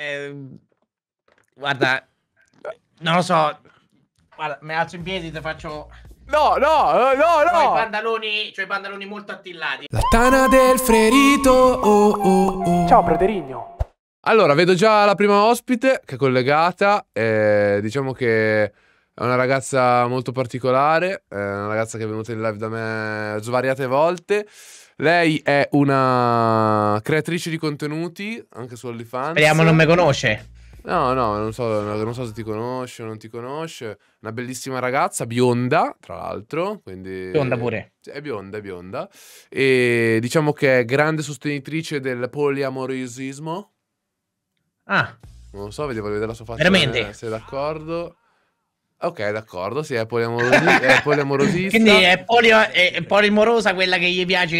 Ehm, eh, guarda, non lo so. Guarda, me alzo in piedi, ti faccio. No, no, no, no! Ho i pantaloni, cioè i pantaloni molto attillati. La tana del ferito. Oh, oh, oh. Ciao, Praterigno. Allora, vedo già la prima ospite che è collegata. Eh, diciamo che è una ragazza molto particolare, è eh, una ragazza che è venuta in live da me svariate volte. Lei è una creatrice di contenuti, anche su OnlyFans. Speriamo non mi conosce. No, no, non so, non so se ti conosce o non ti conosce. Una bellissima ragazza, bionda, tra l'altro. Quindi... Bionda pure. È bionda, è bionda. E diciamo che è grande sostenitrice del poliamorismo. Ah. Non lo so, voglio vedere la sua faccia. Veramente? Eh, Sei d'accordo? Ok, d'accordo, sì, è, è poliamorosista. Quindi è, polio- è polimorosa quella che gli piace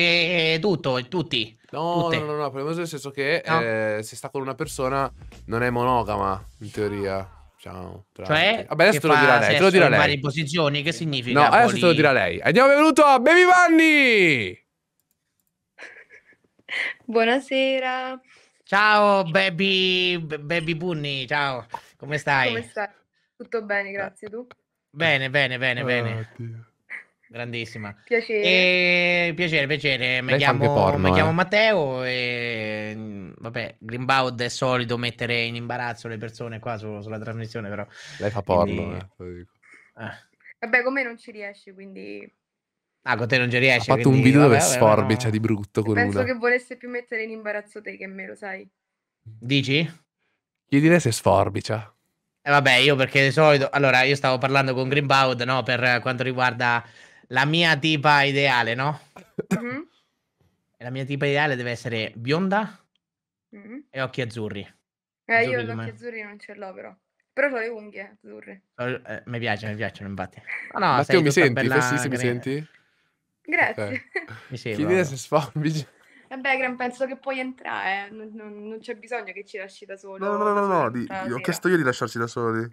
eh, tutto, tutti. No, no, no, no, polimorosa nel senso che no. eh, se sta con una persona non è monogama, in teoria. Ciao. Cioè, vabbè, adesso te lo dirà lei. Te lo dirà lei. varie posizioni, che significa? No, adesso poli... te lo dirà lei. Andiamo, benvenuto a Baby Vanni! Buonasera. Ciao, baby, baby Bunny, ciao. Come stai? Come stai? Tutto bene, grazie tu. Bene, bene, bene, oh, bene. Ah, Dio. Grandissima. Piacere. E... Eh, piacere, piacere. Mi chiamo, porno, mi eh. chiamo eh. Matteo e mm, vabbè, Grimbaud è solito mettere in imbarazzo le persone qua su, sulla trasmissione, però. Lei fa porno, quindi... eh, dico. Ah. Vabbè, con me non ci riesci, quindi... Ah, con te non ci riesci. Ha fatto quindi... un video dove sforbicia no. di brutto con Penso una. che volesse più mettere in imbarazzo te che me, lo sai. Dici? Gli direi se sforbicia. Cioè. Eh vabbè, io perché di solito... Allora, io stavo parlando con Greenbaud, no? Per quanto riguarda la mia tipa ideale, no? Mm-hmm. La mia tipa ideale deve essere bionda mm-hmm. e occhi azzurri. Eh, azzurri io gli occhi azzurri non ce l'ho però. Però ho le unghie azzurre. Eh, mi piace, mi piacciono infatti. Ma no, Matteo, mi senti? Bella... Sì, sì, mi senti? Grazie. Okay. mi sembra. Chi se sforbici. Vabbè, Gran, penso che puoi entrare. Eh. Non, non, non, c'è bisogno che ci lasci da soli. No, no, no, no, no. Di, ho chiesto io di lasciarci da soli.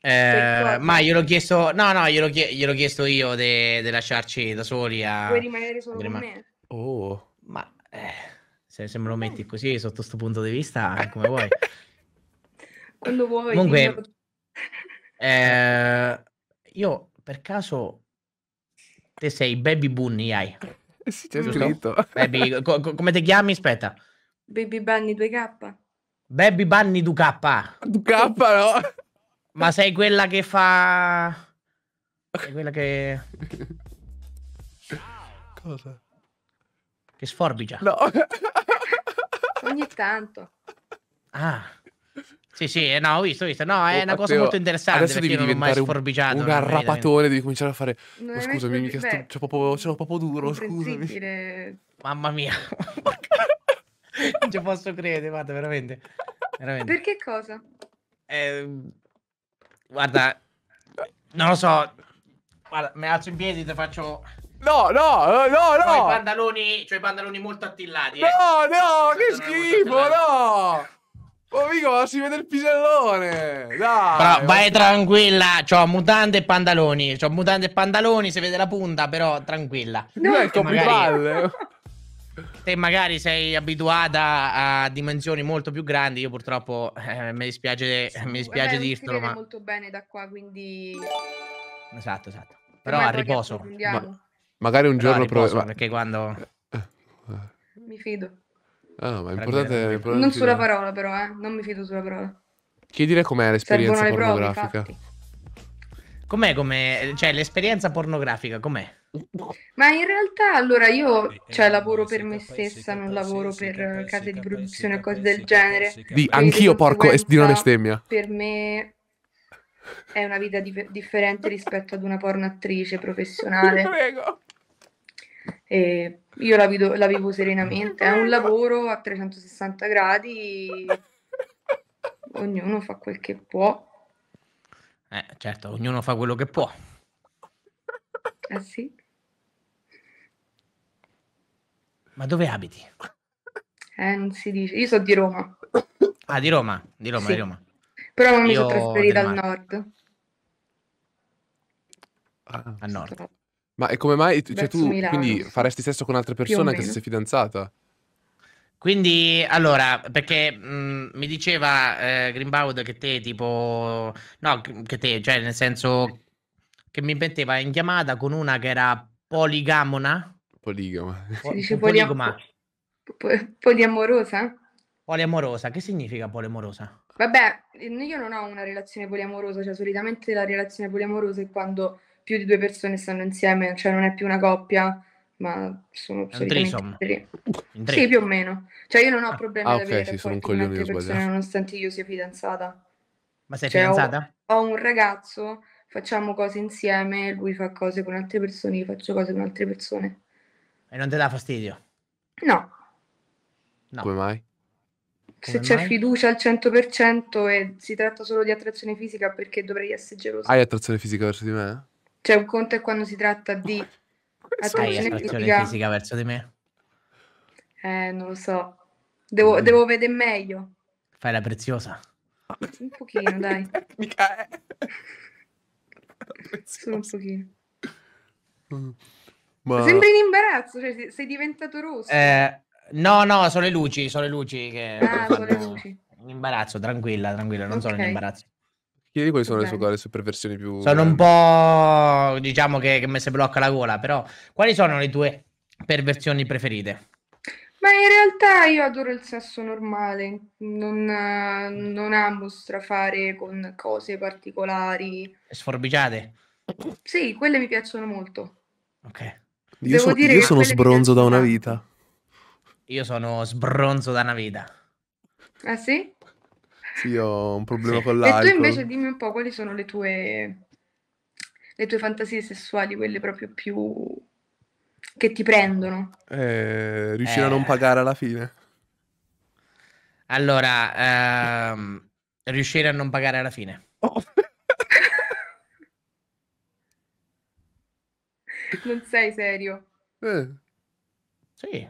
Eh, ma l'ho chiesto, no, no, gliel'ho, chie- gliel'ho chiesto io di lasciarci da soli. A... Vuoi rimanere solo Grima... con me? Oh, ma eh, se, se, me lo metti mm. così, sotto questo punto di vista, come vuoi. Quando vuoi. Comunque, quando... eh, io per caso, te sei Baby Bunny, hai. Sì, c'è Giusto? scritto. Baby, co co come ti chiami? Aspetta. Baby Bunny 2K. Baby Bunny 2K. 2K, no? Ma sei quella che fa... Sei quella che... Cosa? Che sforbicia. No. Ogni tanto. Ah. Sì, sì, eh, no, ho visto, ho visto. No, è oh, una cosa Matteo, molto interessante. Adesso devi diventare un, un arrapatore, devi cominciare a fare. No, oh, scusami, mica sto, c'ho proprio, c'ho proprio duro, scusami. Mamma mia. non ci posso credere, guarda, veramente. veramente. Perché cosa? Eh, guarda, non lo so. Guarda, mi alzo in piedi, ti faccio. No, no, no, eh, no! Ho i pantaloni, cioè i pantaloni molto attillati. Eh. No, no, che schifo, no! Oh, ma si vede il pisellone. Dai, vai tranquilla. C'ho mutande e pantaloni. C'ho mutande e pantaloni. Si vede la punta, però tranquilla. No, è il copripalle. Te magari sei abituata a dimensioni molto più grandi. Io purtroppo eh, mi dispiace, sì, mi dispiace vabbè, dirtelo. Ma molto bene da qua, quindi. Esatto, esatto. Però a riposo. Ma... magari un però giorno provo. Perché quando. Mi fido. Ah, ma è importante, è Non sulla parola, però, eh. Non mi fido sulla parola. Chiedile com'è l'esperienza Servono le prove, pornografica. Com'è Cioè, l'esperienza pornografica com'è? Ma in realtà allora io eh, cioè, lavoro per me stessa, non lavoro per case di produzione o cose del genere. Di anch'io, porco, di una bestemmia. Per me è una vita dif- differente rispetto ad una porno attrice professionale. Prego. E io la, vivo, la vivo serenamente, è un lavoro a 360 gradi, ognuno fa quel che può. Eh, certo, ognuno fa quello che può. Eh sì. Ma dove abiti? Eh, non si dice. Io sono di Roma. Ah, di Roma, di Roma, sì. di Roma. Però non mi sono trasferita al nord. Ah, al nord. Stop. Ma e come mai? Cioè, tu quindi faresti sesso con altre persone anche se sei fidanzata? Quindi, allora, perché mh, mhmm, mi diceva eh, Grimbaud che te, tipo, no, che te, cioè, nel senso che mi metteva in chiamata con una che era poligamona. Poligama. si dice poligama. poliamorosa? Poliamorosa, che significa poliamorosa? Vabbè, io non ho una relazione poliamorosa, cioè solitamente la relazione poliamorosa è quando più di due persone stanno insieme, cioè non è più una coppia, ma sono solitamente tre. Sì, più o meno. Cioè io non ho ah. problemi ah, ad avere sì, sono con altre persone, nonostante io sia fidanzata. Ma sei cioè, fidanzata? Ho, ho, un ragazzo, facciamo cose insieme, lui fa cose con altre persone, io faccio cose con altre persone. E non ti dà fastidio? No. no. Come mai? se Come c'è fiducia al 100% e si tratta solo di attrazione fisica perché dovrei essere geloso. Hai attrazione fisica verso di me? Cioè, un conto è quando si tratta di attrazione, fisica. fisica verso di me. Eh, non lo so. Devo, mm. devo vedere meglio. Fai la preziosa. Un pochino, dai. Mica è. Solo un pochino. Mm. Ma... Sembri in imbarazzo, cioè sei, diventato rosso. Eh, no, no, sono le luci, sono le luci che... Ah, sono le luci. Un imbarazzo, tranquilla, tranquilla, non okay. sono in imbarazzo. Chiedi quali sono le, sue, le sue perversioni più... Sono un po'... diciamo che, che mi si blocca la gola, però quali sono le tue perversioni preferite? Ma in realtà io adoro il sesso normale, non, non amo strafare con cose particolari. Sforbiciate? Sì, quelle mi piacciono molto. Ok. Io, so, dire io sono sbronzo da una vita. Io sono sbronzo da una vita. Ah sì? Sì, ho un problema con l'alcol. E tu invece dimmi un po' quali sono le tue, le tue fantasie sessuali, quelle proprio più... che ti prendono. Eh, riuscire eh. a non pagare alla fine. Allora, ehm, riuscire a non pagare alla fine. Oh. non sei serio. Eh. Sì.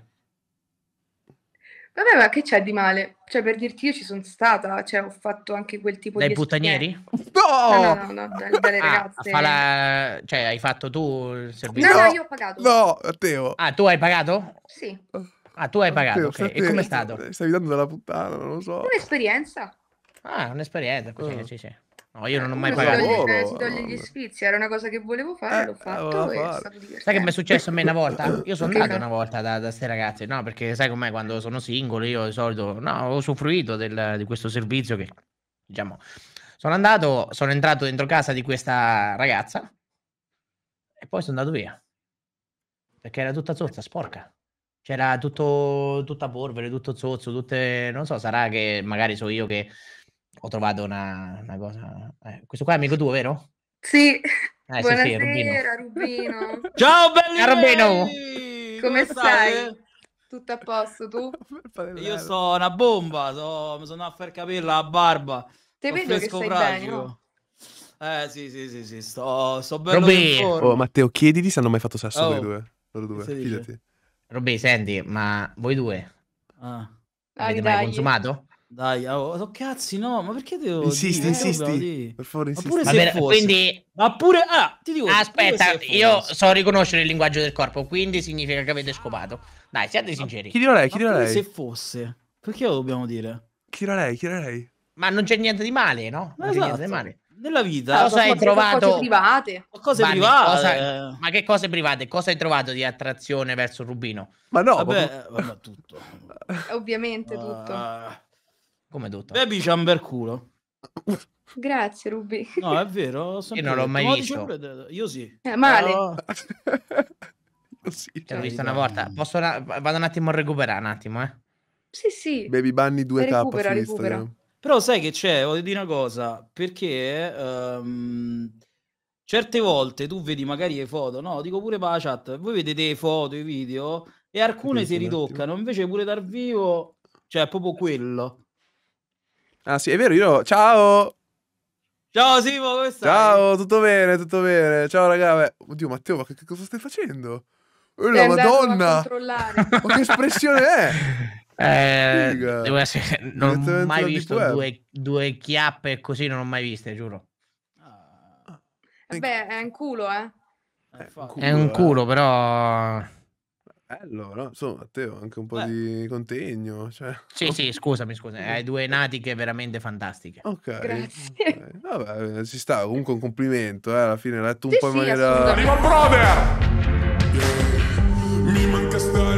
Vabbè, ma che c'è di male? Cioè, per dirti, io ci sono stata, cioè, ho fatto anche quel tipo Dai di... Dai puttanieri? No! No, no, no, no dalle, dalle ah, ragazze. La... Cioè, hai fatto tu il servizio? No, no, io ho pagato. No, Matteo. Ah, tu hai pagato? Sì. Ah, tu hai pagato, Matteo, ok. E com'è stato? Stavi dando della puttana, non lo so. Un'esperienza. Ah, un'esperienza, così, uh. sì, sì. No, io non ho eh, mai pagato. Lavoro. Ti togli gli sfizi, era una cosa che volevo fare, eh, l'ho eh, fatto e è stato Sai che mi è successo a me una volta? Io sono andato una volta da queste ragazze, no? Perché sai com'è quando sono singolo, io di solito no, ho usufruito di questo servizio che, diciamo, sono andato, sono entrato dentro casa di questa ragazza e poi sono andato via. Perché era tutta zozza, sporca c'era tutto, tutta polvere, tutto zozzo, tutte, non so, sarà che magari so io che ho trovato una, una cosa. Eh, questo qua è amico tuo, vero? Sì. Eh, Buonasera, sì, sì, Rubino. Rubino. Ciao, belli! Rubino! Come stai? Tutto a posto, tu? Io sono una bomba, so, mi sono a far capire la barba. Te vedo che stai fragico. bene, no? Oh. Eh, sì, sì, sì, sì, sto, sto bello oh, Matteo, chiediti se hanno mai fatto sesso oh. voi due. Loro due, fidati. Robby, senti, ma voi due ah. avete dai, mai dai. consumato? Dai, oh, cazzi, no, ma perché devo Insisti, dire? insisti. Per favore, insisti. Pure Vabbè, quindi ma pure ah, ti dico Aspetta, io so riconoscere il linguaggio del corpo, quindi significa che avete scopato. Dai, siate sinceri. Chi dirà lei? Chi dirà lei? Se fosse. Perché lo dobbiamo dire? Chi dirà lei? Chi dirà lei? Ma non c'è niente di male, no? Non esatto. c'è niente di esatto. male. Nella vita cosa hai trovato? Cose private. Cose Vanni, private. Cosa... Eh. Ma che cose private? Cosa hai trovato di attrazione verso Rubino? Ma no, vabbè, proprio... Eh, vabbè tutto. Ovviamente tutto. Uh... Come tutto? Baby c'ha un bel culo. Grazie, Ruby. No, è vero. Io non l'ho mai detto. visto. Diciamo io sì. Eh, male. Però... sì, l'ho visto una volta. Posso la... Vado un attimo a recuperare un attimo, eh. Sì, sì. Baby Bunny 2K recupera, su Instagram. Però sai che c'è? Voglio dire una cosa. Perché... Um, certe volte tu vedi magari le foto, no? Dico pure per la chat. Voi vedete le foto, i video e alcune si ritoccano. Invece pure dal vivo... Cioè, è proprio quello Ah sì, è vero, io... Ciao! Ciao Simo, come stai? Ciao, tutto bene, tutto bene. Ciao raga. Oddio Matteo, ma che, che cosa stai facendo? Oh, la madonna! ma che espressione è? Eh, devo essere, non ho mai visto due, due, chiappe così, non ho mai viste, giuro. Vabbè, è un culo, eh. È un culo, è un culo eh. però... Bello, no? Insomma, Matteo, anche un po' Beh. di contegno. Cioè... Sì, sì, scusami, scusami. Hai due natiche veramente fantastiche. Ok. Grazie. Okay. Vabbè, ci sta. Comunque un complimento, eh. Alla fine hai letto un sì, po' in sì, maniera... Arriva, brother! Mi manca stare